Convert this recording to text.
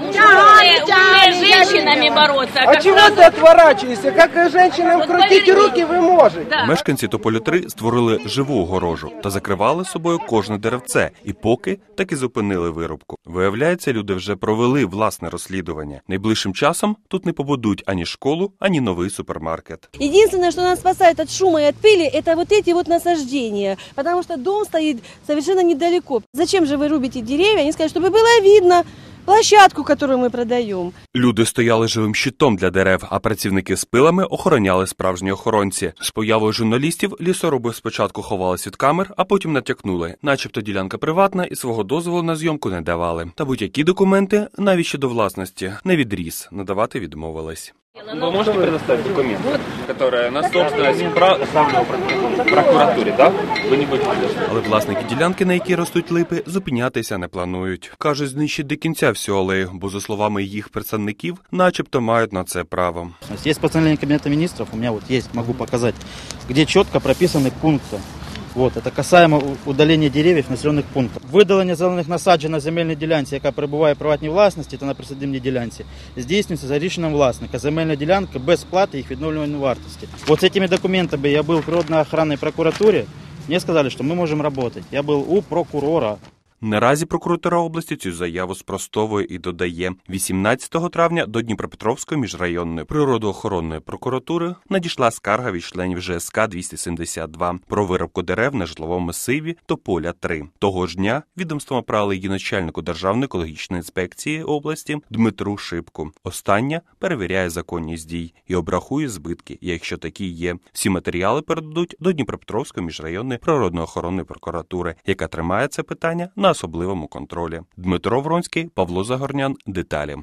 потому что умные, умные с женщинами бороться. А, а чего сразу... ты отворачиваешься? Как женщинам крутить руки ви можете. Да. Мешканці Тополю-3 створили живу огорожу та закривали собою кожне деревце. І поки так і зупинили вирубку. Виявляється, люди вже провели власне розслідування. Найближчим часом тут не побудуть ані школу, ані новий супермаркет. Єдине, що нас спасає від шуму і від пилі, це вот эти вот насаждения. Потому що дом стоїть совершенно недалеко. Зачем же ви рубите деревья? Они сказали, чтобы было видно, площадку, которую мы продаем. Люди стояли живим щитом для дерев, а працівники з пилами охороняли справжні охоронці. З появою журналістів лісоруби спочатку ховались від камер, а потім натякнули, начебто ділянка приватна і свого дозволу на зйомку не давали. Та будь-які документи, навіть до власності, не відріз надавати відмовились. Вы можете предоставить документ, который на собственность прокуратурі, да? Ви не будете Але власники ділянки, на які ростуть липи, зупинятися не планують. Каже, знищить до кінця всю алею, бо за словами їх представників, начебто мають на це право. Є постановлення Кабінету міністрів, у мене от є, можу показати, де чітко прописані пункти. Вот, это касаемо удаления деревьев населенных пунктов. Выдаление зеленых насаджень на земельній ділянці, яка перебуває в приватній власності та на присадибній ділянці, здійснюється за рішенням власника. Земельна ділянка без плати їх відновлюваної вартості. Вот с этими документами я был в природно охранной прокуратуре. Мне сказали, что мы можем работать. Я был у прокурора. Наразі прокуратура області цю заяву спростовує і додає 18 травня до Дніпропетровської міжрайонної природоохоронної прокуратури надійшла скарга від членів ЖСК 272 про виробку дерев на житловому масиві Тополя 3 Того ж дня відомство направили її начальнику державної екологічної інспекції області Дмитру Шипку. Остання перевіряє законність дій і обрахує збитки, якщо такі є. Всі матеріали передадуть до Дніпропетровської міжрайонної природоохоронної прокуратури, яка тримає це питання на особливому контролі. Дмитро Вронський, Павло Загорнян. Деталі.